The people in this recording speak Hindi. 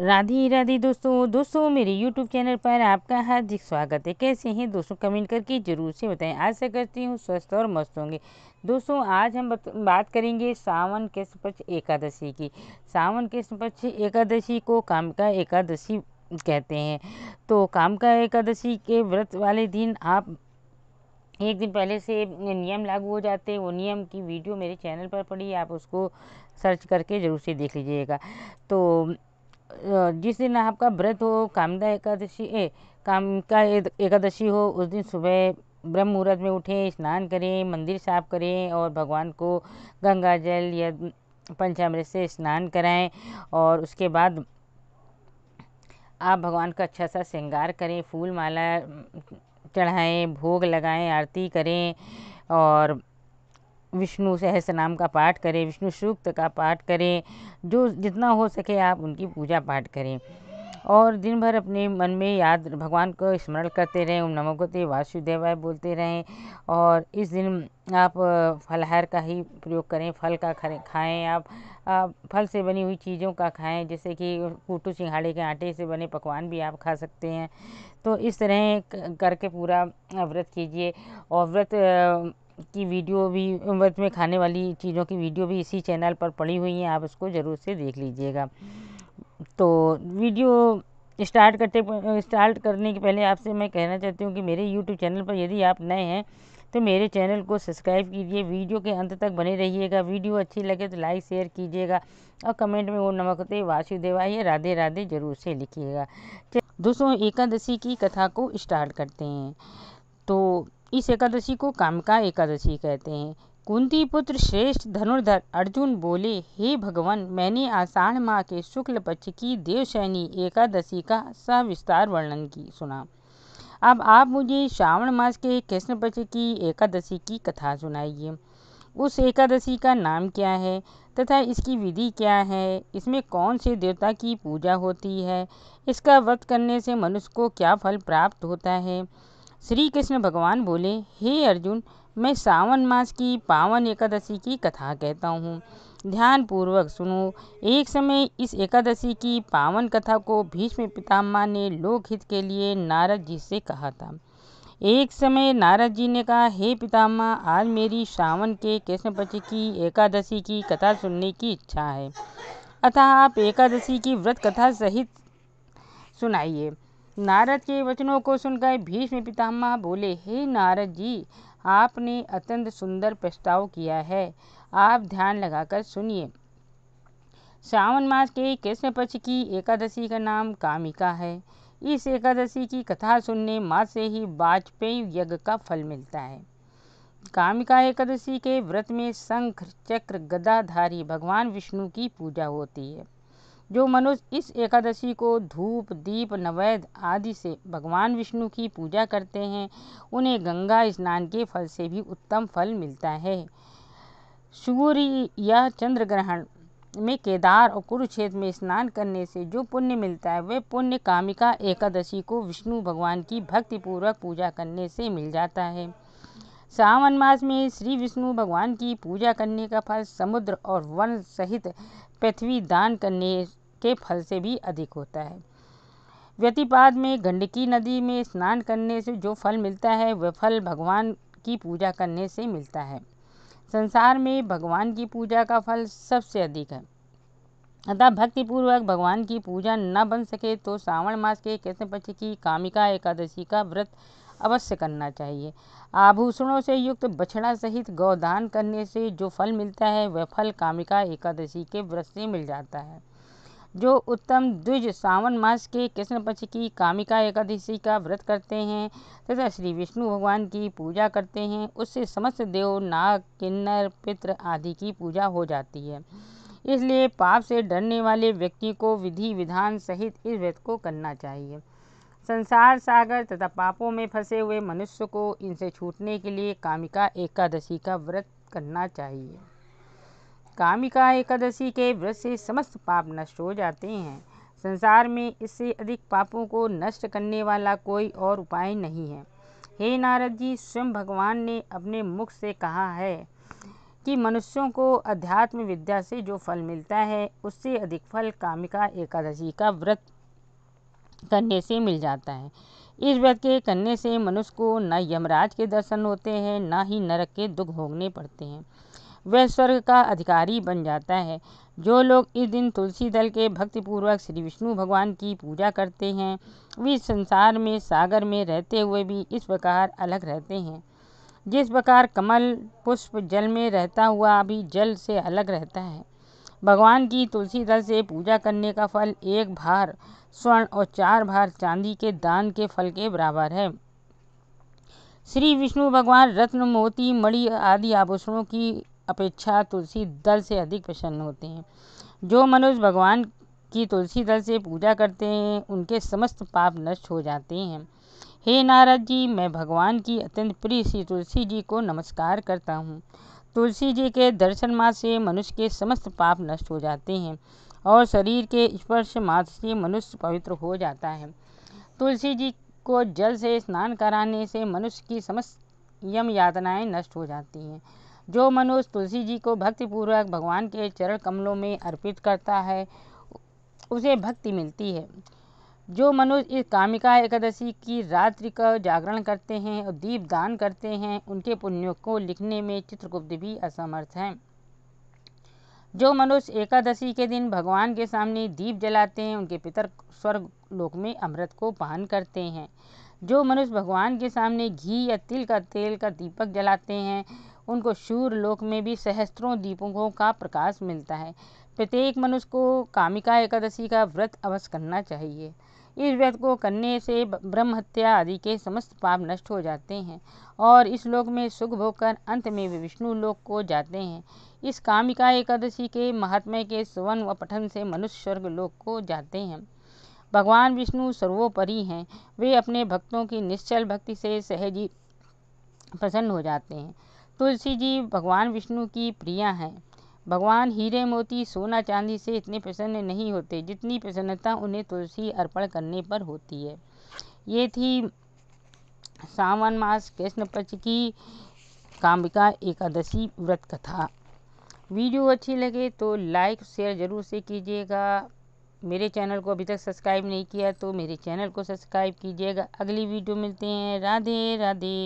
राधे राधे दोस्तों दोस्तों मेरे YouTube चैनल पर आपका हार्दिक स्वागत है कैसे हैं दोस्तों कमेंट करके ज़रूर से बताएं आशा करती हूँ स्वस्थ और मस्त होंगे दोस्तों आज हम बात करेंगे सावन कृष्ण पक्ष एकादशी की सावन कृष्ण पक्ष एकादशी को का एकादशी कहते हैं तो काम का एकादशी के व्रत वाले दिन आप एक दिन पहले से नियम लागू हो जाते हैं वो नियम की वीडियो मेरे चैनल पर पड़ी आप उसको सर्च करके ज़रूर से देख लीजिएगा तो जिस दिन आपका व्रत हो कामदा एकादशी ए का एकादशी हो उस दिन सुबह ब्रह्म मुहूर्त में उठें स्नान करें मंदिर साफ करें और भगवान को गंगा जल या पंचामृत से स्नान कराएं और उसके बाद आप भगवान का अच्छा सा श्रृंगार करें फूल माला चढ़ाएं भोग लगाएं आरती करें और विष्णु सहस्र नाम का पाठ करें विष्णु सूक्त का पाठ करें जो जितना हो सके आप उनकी पूजा पाठ करें और दिन भर अपने मन में याद भगवान को स्मरण करते रहें ओम नमो गति वासुदेवाय बोलते रहें और इस दिन आप फलहार का ही प्रयोग करें फल का खाएं आप, आप फल से बनी हुई चीज़ों का खाएं जैसे कि कूटू सिंघाड़े के आटे से बने पकवान भी आप खा सकते हैं तो इस तरह करके पूरा व्रत कीजिए और व्रत की वीडियो भी व्रत में खाने वाली चीज़ों की वीडियो भी इसी चैनल पर पड़ी हुई हैं आप उसको ज़रूर से देख लीजिएगा तो वीडियो स्टार्ट करते स्टार्ट करने के पहले आपसे मैं कहना चाहती हूँ कि मेरे यूट्यूब चैनल पर यदि आप नए हैं तो मेरे चैनल को सब्सक्राइब कीजिए वीडियो के अंत तक बने रहिएगा वीडियो अच्छी लगे तो लाइक शेयर कीजिएगा और कमेंट में वो नमकते वासुदेवा ये राधे राधे जरूर से लिखिएगा दोस्तों एकादशी की कथा को स्टार्ट करते हैं तो इस एकादशी को कामका एकादशी कहते हैं कुंती पुत्र श्रेष्ठ धनुर्धर अर्जुन बोले हे भगवान मैंने आषाढ़ माह के शुक्ल पक्ष की देवशैनी एकादशी का सविस्तार वर्णन की सुना अब आप मुझे श्रावण मास के कृष्ण पक्ष की एकादशी की कथा सुनाइए उस एकादशी का नाम क्या है तथा इसकी विधि क्या है इसमें कौन से देवता की पूजा होती है इसका व्रत करने से मनुष्य को क्या फल प्राप्त होता है श्री कृष्ण भगवान बोले हे अर्जुन मैं सावन मास की पावन एकादशी की कथा कहता हूँ ध्यानपूर्वक सुनो एक समय इस एकादशी की पावन कथा को भीष्म पितामह ने लोकहित के लिए नारद जी से कहा था एक समय नारद जी ने कहा हे पितामह आज मेरी श्रावण के कृष्ण पक्ष की एकादशी की कथा सुनने की इच्छा है अतः आप एकादशी की व्रत कथा सहित सुनाइए नारद के वचनों को सुनकर भीष्म पितामह बोले हे नारद जी आपने अत्यंत सुंदर प्रस्ताव किया है आप ध्यान लगाकर सुनिए श्रावण मास के कृष्ण पक्ष की एकादशी का नाम कामिका है इस एकादशी की कथा सुनने माँ से ही वाजपेयी यज्ञ का फल मिलता है कामिका एकादशी के व्रत में शंख चक्र गदाधारी भगवान विष्णु की पूजा होती है जो मनुष्य इस एकादशी को धूप दीप नवैद आदि से भगवान विष्णु की पूजा करते हैं उन्हें गंगा स्नान के फल से भी उत्तम फल मिलता है सूर्य या चंद्र ग्रहण में केदार और कुरुक्षेत्र में स्नान करने से जो पुण्य मिलता है वह पुण्य कामिका एकादशी को विष्णु भगवान की भक्तिपूर्वक पूजा करने से मिल जाता है सावन मास में श्री विष्णु भगवान की पूजा करने का फल समुद्र और वन सहित पृथ्वी दान करने के फल से भी अधिक होता है व्यतिपाद में गंडकी नदी में स्नान करने से जो फल मिलता है वह फल भगवान की पूजा करने से मिलता है संसार में भगवान की पूजा का फल सबसे अधिक है अतः भक्तिपूर्वक भगवान की पूजा न बन सके तो श्रावण मास के कृष्ण पक्ष की कामिका एकादशी का व्रत अवश्य करना चाहिए आभूषणों से युक्त बछड़ा सहित गौदान करने से जो फल मिलता है वह फल कामिका एकादशी के व्रत से मिल जाता है जो उत्तम द्विज सावन मास के कृष्ण पक्ष की कामिका एकादशी का व्रत करते हैं तथा श्री विष्णु भगवान की पूजा करते हैं उससे समस्त देव नाग किन्नर पित्र आदि की पूजा हो जाती है इसलिए पाप से डरने वाले व्यक्ति को विधि विधान सहित इस व्रत को करना चाहिए संसार सागर तथा पापों में फंसे हुए मनुष्य को इनसे छूटने के लिए कामिका एकादशी का व्रत करना चाहिए कामिका एकादशी के व्रत से समस्त पाप नष्ट हो जाते हैं संसार में इससे अधिक पापों को नष्ट करने वाला कोई और उपाय नहीं है हे नारद जी स्वयं भगवान ने अपने मुख से कहा है कि मनुष्यों को अध्यात्म विद्या से जो फल मिलता है उससे अधिक फल कामिका एकादशी का व्रत करने से मिल जाता है इस व्रत के करने से मनुष्य को न यमराज के दर्शन होते हैं न ही नरक के दुख भोगने पड़ते हैं वह स्वर्ग का अधिकारी बन जाता है जो लोग इस दिन तुलसी दल के भक्तिपूर्वक श्री विष्णु भगवान की पूजा करते हैं वे संसार में सागर में रहते हुए भी इस प्रकार अलग रहते हैं जिस प्रकार कमल पुष्प जल में रहता हुआ भी जल से अलग रहता है भगवान की तुलसी दल से पूजा करने का फल एक भार स्वर्ण और चार भार चांदी के दान के फल के बराबर है श्री विष्णु भगवान रत्न मोती मणि आदि आभूषणों की अपेक्षा तुलसी दल से अधिक प्रसन्न होते हैं जो मनुष्य भगवान की तुलसी दल से पूजा करते हैं उनके समस्त पाप नष्ट हो जाते हैं हे नारद जी मैं भगवान की अत्यंत प्रिय श्री तुलसी जी को नमस्कार करता हूँ तुलसी जी के दर्शन मात्र से मनुष्य के समस्त पाप नष्ट हो जाते हैं और शरीर के स्पर्श मात्र से मनुष्य पवित्र हो जाता है तुलसी जी को जल से स्नान कराने से मनुष्य की समस्त यम यातनाएं नष्ट हो जाती हैं जो मनुष्य तुलसी जी को भक्तिपूर्वक भगवान के चरण कमलों में अर्पित करता है उसे भक्ति मिलती है जो मनुष्य इस कामिका एकादशी की रात्रि का जागरण करते हैं और दीप दान करते हैं उनके पुण्यों को लिखने में चित्रगुप्त भी असमर्थ हैं जो मनुष्य एकादशी के दिन भगवान के सामने दीप जलाते हैं उनके पितर स्वर्ग लोक में अमृत को पान करते हैं जो मनुष्य भगवान के सामने घी या तिल का तेल का दीपक जलाते हैं उनको शूर लोक में भी सहस्त्रों दीपों का प्रकाश मिलता है प्रत्येक मनुष्य को कामिका एकादशी का व्रत अवश्य करना चाहिए इस व्रत को करने से ब्रह्म हत्या आदि के समस्त पाप नष्ट हो जाते हैं और इस लोक में सुख भोग कर अंत में वे विष्णु लोक को जाते हैं इस कामिका एकादशी के महात्म्य के सुवन व पठन से मनुष्य स्वर्ग लोक को जाते हैं भगवान विष्णु सर्वोपरि हैं वे अपने भक्तों की निश्चल भक्ति से सहजी प्रसन्न हो जाते हैं तुलसी जी भगवान विष्णु की प्रिया हैं भगवान हीरे मोती सोना चांदी से इतने प्रसन्न नहीं होते जितनी प्रसन्नता उन्हें तुलसी अर्पण करने पर होती है ये थी सावन मास कृष्ण पक्ष की कामिका एकादशी व्रत कथा वीडियो अच्छी लगे तो लाइक शेयर ज़रूर से कीजिएगा मेरे चैनल को अभी तक सब्सक्राइब नहीं किया तो मेरे चैनल को सब्सक्राइब कीजिएगा अगली वीडियो मिलते हैं राधे राधे